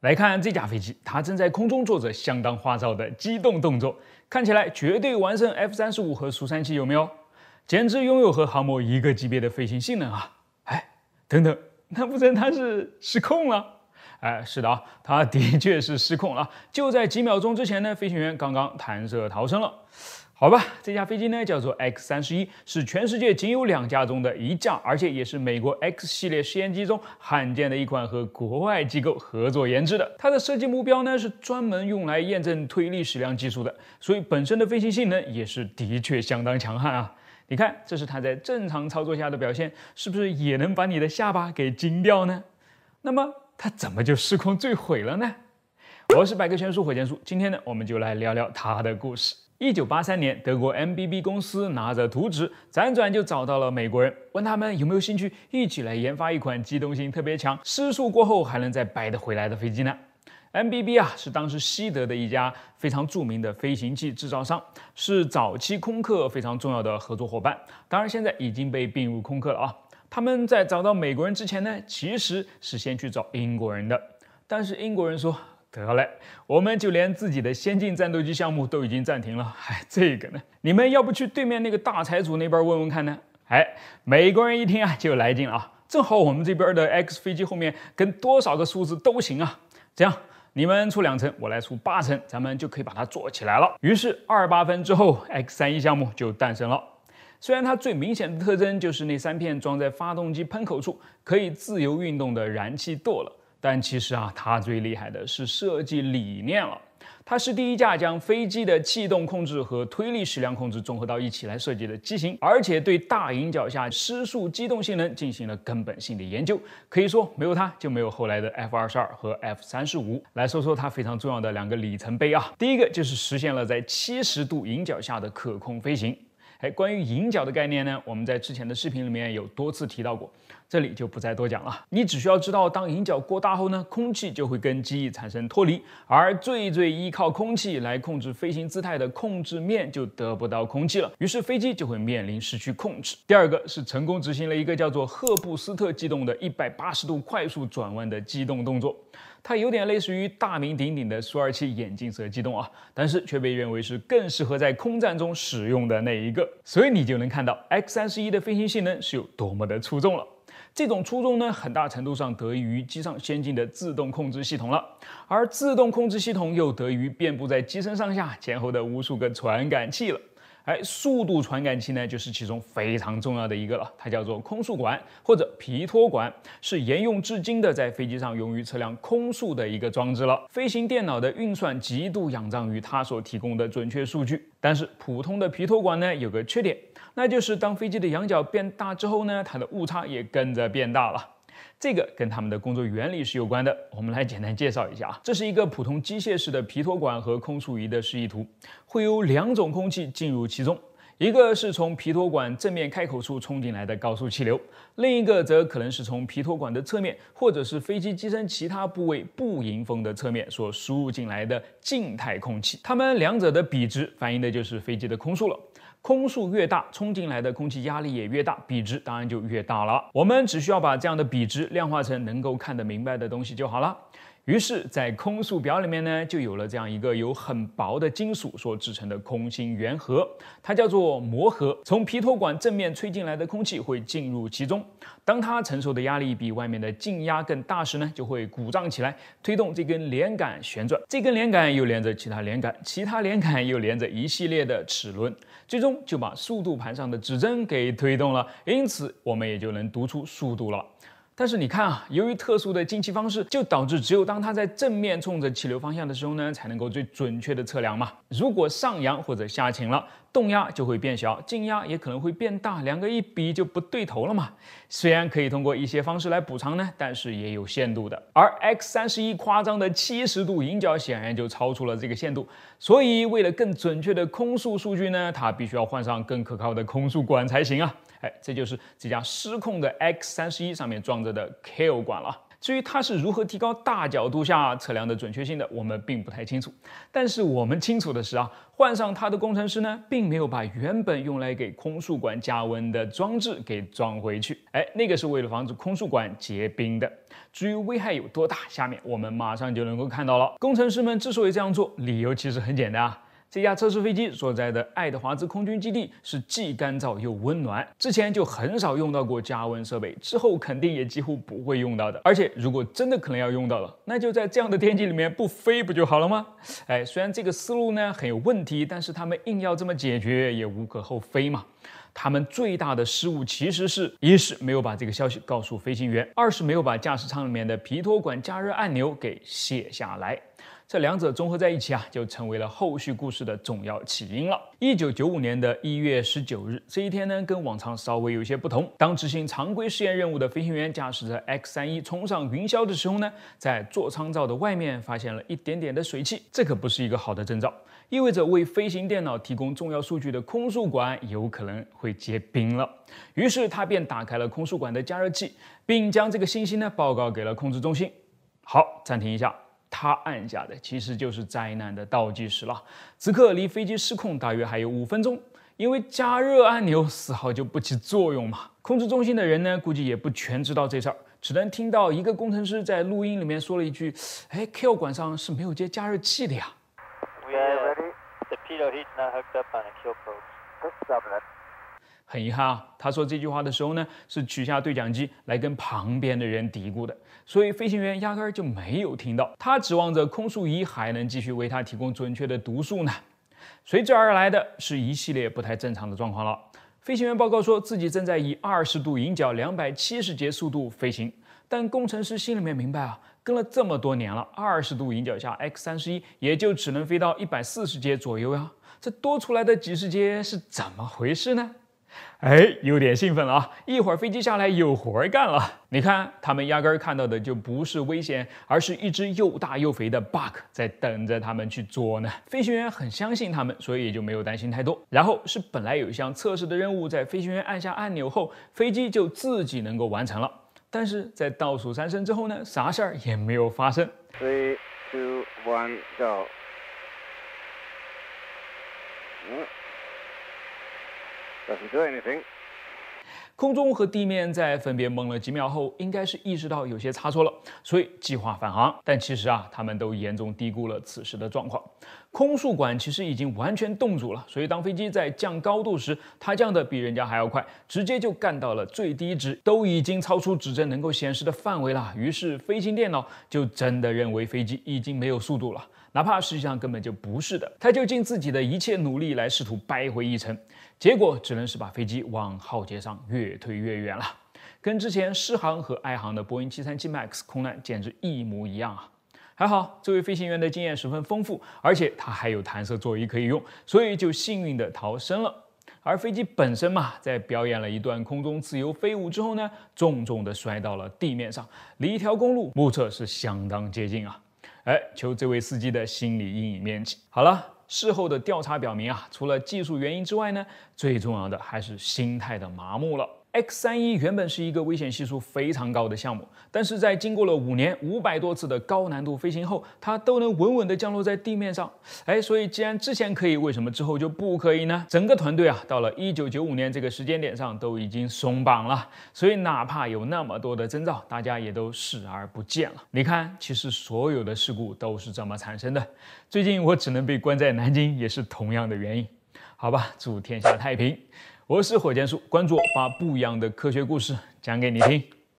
来看这架飞机，它正在空中做着相当花哨的机动动作，看起来绝对完胜 F 三十五和苏三七，有没有？简直拥有和航母一个级别的飞行性能啊！哎，等等，难不成它是失控了？哎，是的啊，它的确是失控了。就在几秒钟之前呢，飞行员刚刚弹射逃生了。好吧，这架飞机呢叫做 X 三十一，是全世界仅有两架中的一架，而且也是美国 X 系列试验机中罕见的一款和国外机构合作研制的。它的设计目标呢是专门用来验证推力矢量技术的，所以本身的飞行性能也是的确相当强悍啊。你看，这是它在正常操作下的表现，是不是也能把你的下巴给惊掉呢？那么它怎么就失控坠毁了呢？我是百科全书火箭叔，今天呢我们就来聊聊它的故事。一九八三年，德国 MBB 公司拿着图纸，辗转就找到了美国人，问他们有没有兴趣一起来研发一款机动性特别强、失速过后还能再摆得回来的飞机呢？MBB 啊，是当时西德的一家非常著名的飞行器制造商，是早期空客非常重要的合作伙伴。当然，现在已经被并入空客了啊。他们在找到美国人之前呢，其实是先去找英国人的，但是英国人说。得嘞，我们就连自己的先进战斗机项目都已经暂停了。哎，这个呢，你们要不去对面那个大财主那边问问看呢？哎，美国人一听啊就来劲了啊，正好我们这边的 X 飞机后面跟多少个数字都行啊。这样，你们出两成，我来出八成，咱们就可以把它做起来了。于是二八分之后，X 三一项目就诞生了。虽然它最明显的特征就是那三片装在发动机喷口处可以自由运动的燃气舵了。但其实啊，它最厉害的是设计理念了。它是第一架将飞机的气动控制和推力矢量控制综合到一起来设计的机型，而且对大引脚下失速机动性能进行了根本性的研究。可以说，没有它，就没有后来的 F 二十二和 F 三十五。来说说它非常重要的两个里程碑啊，第一个就是实现了在七十度引角下的可控飞行。哎，关于引角的概念呢，我们在之前的视频里面有多次提到过。这里就不再多讲了，你只需要知道，当引脚过大后呢，空气就会跟机翼产生脱离，而最最依靠空气来控制飞行姿态的控制面就得不到空气了，于是飞机就会面临失去控制。第二个是成功执行了一个叫做赫布斯特机动的180度快速转弯的机动动作，它有点类似于大名鼎鼎的苏二七眼镜蛇机动啊，但是却被认为是更适合在空战中使用的那一个，所以你就能看到 X31 的飞行性能是有多么的出众了。这种初衷呢，很大程度上得益于机上先进的自动控制系统了，而自动控制系统又得益于遍布在机身上下前后的无数个传感器了。哎，速度传感器呢，就是其中非常重要的一个了。它叫做空速管或者皮托管，是沿用至今的，在飞机上用于测量空速的一个装置了。飞行电脑的运算极度仰仗于它所提供的准确数据。但是，普通的皮托管呢，有个缺点，那就是当飞机的仰角变大之后呢，它的误差也跟着变大了。这个跟他们的工作原理是有关的，我们来简单介绍一下啊。这是一个普通机械式的皮托管和空速仪的示意图，会有两种空气进入其中，一个是从皮托管正面开口处冲进来的高速气流，另一个则可能是从皮托管的侧面或者是飞机机身其他部位不迎风的侧面所输入进来的静态空气。它们两者的比值反映的就是飞机的空速了。空速越大，冲进来的空气压力也越大，比值当然就越大了。我们只需要把这样的比值量化成能够看得明白的东西就好了。于是，在空速表里面呢，就有了这样一个由很薄的金属所制成的空心圆盒，它叫做膜盒。从皮托管正面吹进来的空气会进入其中，当它承受的压力比外面的静压更大时呢，就会鼓胀起来，推动这根连杆旋转。这根连杆又连着其他连杆，其他连杆又连着一系列的齿轮，最终就把速度盘上的指针给推动了。因此，我们也就能读出速度了。但是你看啊，由于特殊的进气方式，就导致只有当它在正面冲着气流方向的时候呢，才能够最准确的测量嘛。如果上扬或者下倾了。动压就会变小，静压也可能会变大，两个一比就不对头了嘛。虽然可以通过一些方式来补偿呢，但是也有限度的。而 X 三十一夸张的七十度引角显然就超出了这个限度，所以为了更准确的空速数据呢，它必须要换上更可靠的空速管才行啊。哎，这就是这架失控的 X 三十一上面装着的 K O 管了。至于它是如何提高大角度下测量的准确性的，我们并不太清楚。但是我们清楚的是啊，换上它的工程师呢，并没有把原本用来给空速管加温的装置给装回去。哎，那个是为了防止空速管结冰的。至于危害有多大，下面我们马上就能够看到了。工程师们之所以这样做，理由其实很简单。啊。这架测试飞机所在的爱德华兹空军基地是既干燥又温暖，之前就很少用到过加温设备，之后肯定也几乎不会用到的。而且如果真的可能要用到了，那就在这样的天气里面不飞不就好了吗？哎，虽然这个思路呢很有问题，但是他们硬要这么解决也无可厚非嘛。他们最大的失误其实是：一是没有把这个消息告诉飞行员，二是没有把驾驶舱里面的皮托管加热按钮给卸下来。这两者综合在一起啊，就成为了后续故事的重要起因了。一九九五年的一月十九日，这一天呢，跟往常稍微有些不同。当执行常规试验任务的飞行员驾驶着 X 三一冲上云霄的时候呢，在座舱罩的外面发现了一点点的水汽，这可不是一个好的征兆，意味着为飞行电脑提供重要数据的空速管有可能会结冰了。于是他便打开了空速管的加热器，并将这个信息呢报告给了控制中心。好，暂停一下。他按下的其实就是灾难的倒计时了。此刻离飞机失控大约还有五分钟，因为加热按钮丝毫就不起作用嘛。控制中心的人呢，估计也不全知道这事儿，只能听到一个工程师在录音里面说了一句：“哎，Q 管上是没有接加热器的呀。”很遗憾啊，他说这句话的时候呢，是取下对讲机来跟旁边的人嘀咕的，所以飞行员压根儿就没有听到。他指望着空速仪还能继续为他提供准确的读数呢。随之而来的是一系列不太正常的状况了。飞行员报告说自己正在以二十度迎角、两百七十节速度飞行，但工程师心里面明白啊，跟了这么多年了，二十度迎角下，X 三十一也就只能飞到一百四十节左右呀，这多出来的几十节是怎么回事呢？哎，有点兴奋了啊！一会儿飞机下来有活儿干了。你看，他们压根儿看到的就不是危险，而是一只又大又肥的 bug 在等着他们去捉呢。飞行员很相信他们，所以也就没有担心太多。然后是本来有一项测试的任务，在飞行员按下按钮后，飞机就自己能够完成了。但是在倒数三声之后呢，啥事儿也没有发生。Three, two, one, go。嗯。Doesn't do anything. 空中和地面在分别懵了几秒后，应该是意识到有些差错了，所以计划返航。但其实啊，他们都严重低估了此时的状况。空速管其实已经完全冻住了，所以当飞机在降高度时，它降的比人家还要快，直接就干到了最低值，都已经超出指针能够显示的范围了。于是飞行电脑就真的认为飞机已经没有速度了，哪怕实际上根本就不是的。他就尽自己的一切努力来试图掰回一程，结果只能是把飞机往浩劫上越。越推越远了，跟之前诗航和爱航的波音 737MAX 空难简直一模一样啊！还好这位飞行员的经验十分丰富，而且他还有弹射座椅可以用，所以就幸运的逃生了。而飞机本身嘛，在表演了一段空中自由飞舞之后呢，重重的摔到了地面上，离一条公路目测是相当接近啊！哎，求这位司机的心理阴影面积。好了，事后的调查表明啊，除了技术原因之外呢，最重要的还是心态的麻木了。X 三一原本是一个危险系数非常高的项目，但是在经过了五年五百多次的高难度飞行后，它都能稳稳地降落在地面上。哎，所以既然之前可以，为什么之后就不可以呢？整个团队啊，到了一九九五年这个时间点上都已经松绑了，所以哪怕有那么多的征兆，大家也都视而不见了。你看，其实所有的事故都是这么产生的。最近我只能被关在南京，也是同样的原因。好吧，祝天下太平。我是火箭叔，关注我，把不一样的科学故事讲给你听。